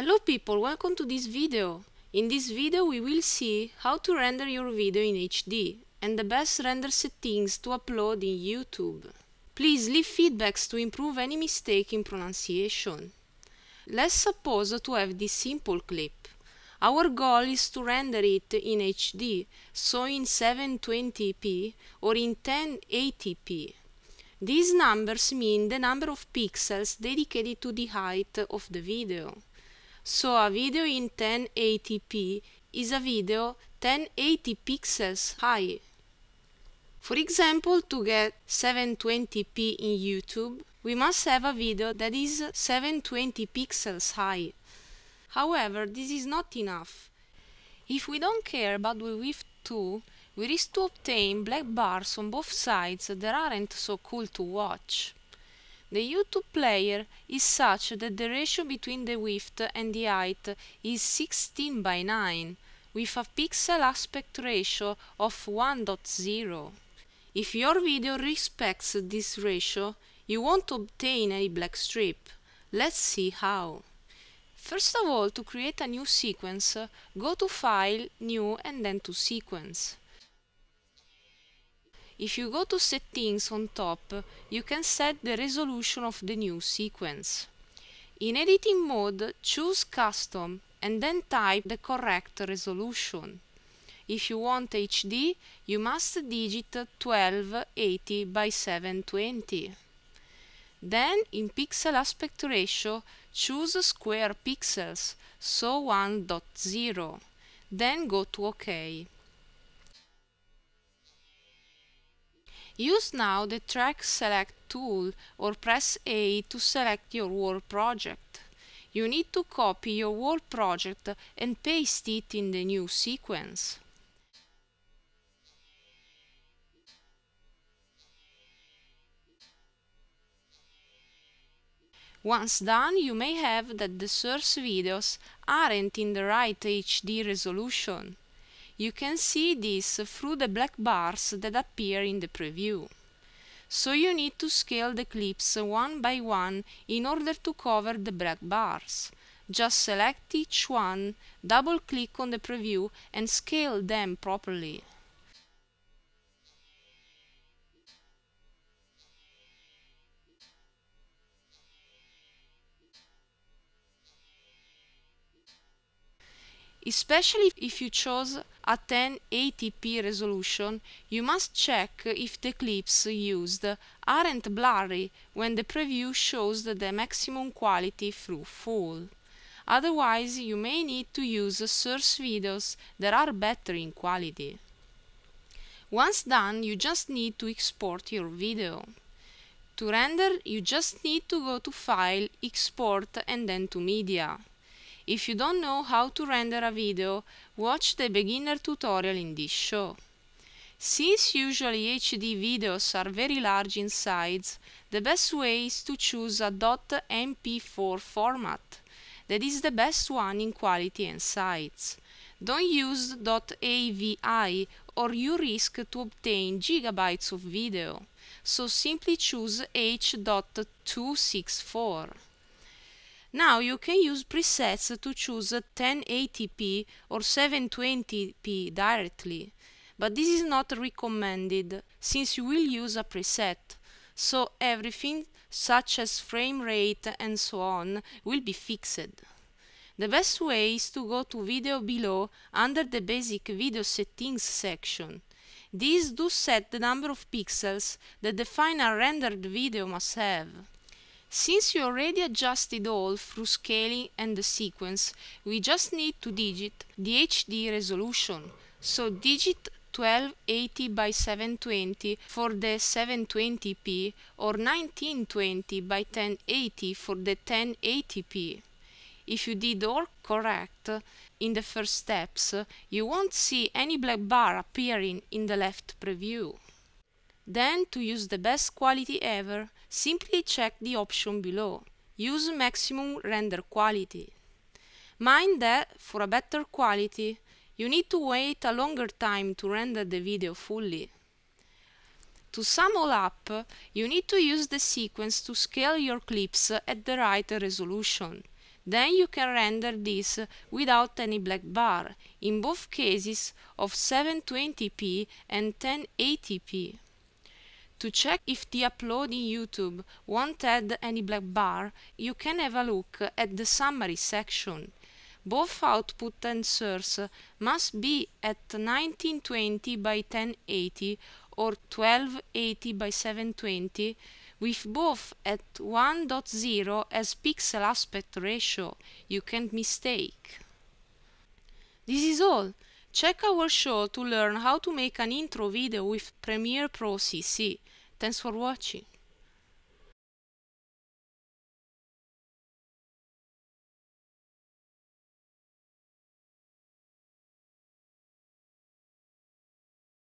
Hello people, welcome to this video. In this video we will see how to render your video in HD and the best render settings to upload in YouTube. Please leave feedbacks to improve any mistake in pronunciation. Let's suppose to have this simple clip. Our goal is to render it in HD, so in 720p or in 1080p. These numbers mean the number of pixels dedicated to the height of the video. So a video in 1080p is a video 1080 pixels high. For example, to get 720p in YouTube, we must have a video that is 720 pixels high. However, this is not enough. If we don't care about the width too, we risk to obtain black bars on both sides that aren't so cool to watch. The U2 player is such that the ratio between the width and the height is 16 by 9, with a pixel aspect ratio of 1.0. If your video respects this ratio, you won't obtain a black strip. Let's see how. First of all, to create a new sequence, go to File, New and then to Sequence. If you go to settings on top, you can set the resolution of the new sequence. In editing mode, choose custom and then type the correct resolution. If you want HD, you must digit 1280 by 720. Then in pixel aspect ratio, choose square pixels, so 1.0. Then go to OK. Use now the Track Select tool or press A to select your wall project. You need to copy your wall project and paste it in the new sequence. Once done, you may have that the source videos aren't in the right HD resolution. You can see this through the black bars that appear in the preview. So you need to scale the clips one by one in order to cover the black bars. Just select each one, double click on the preview and scale them properly. Especially if you chose a 1080p resolution, you must check if the clips used aren't blurry when the preview shows the maximum quality through full. Otherwise, you may need to use source videos that are better in quality. Once done, you just need to export your video. To render, you just need to go to File, Export and then to Media. If you don't know how to render a video, watch the beginner tutorial in this show. Since usually HD videos are very large in size, the best way is to choose a .mp4 format. That is the best one in quality and size. Don't use .avi or you risk to obtain gigabytes of video. So simply choose H.264. Now you can use presets to choose 1080p or 720p directly, but this is not recommended since you will use a preset, so everything such as frame rate and so on will be fixed. The best way is to go to video below under the basic video settings section. These do set the number of pixels that the final rendered video must have. Since you already adjusted all through scaling and the sequence, we just need to digit the HD resolution. So digit 1280 by 720 for the 720p or 1920 by 1080 for the 1080p. If you did all correct in the first steps, you won't see any black bar appearing in the left preview. Then, to use the best quality ever, simply check the option below, use maximum render quality. Mind that, for a better quality, you need to wait a longer time to render the video fully. To sum all up, you need to use the sequence to scale your clips at the right resolution. Then you can render this without any black bar, in both cases of 720p and 1080p to check if the upload in YouTube won't add any black bar, you can have a look at the summary section. Both output and source must be at 1920 by 1080 or 1280 by 720 with both at 1.0 as pixel aspect ratio. You can't mistake. This is all. Check our show to learn how to make an intro video with Premiere Pro CC. Thanks for watching.